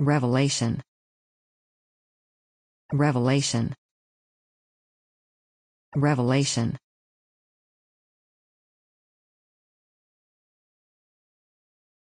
Revelation. Revelation. Revelation.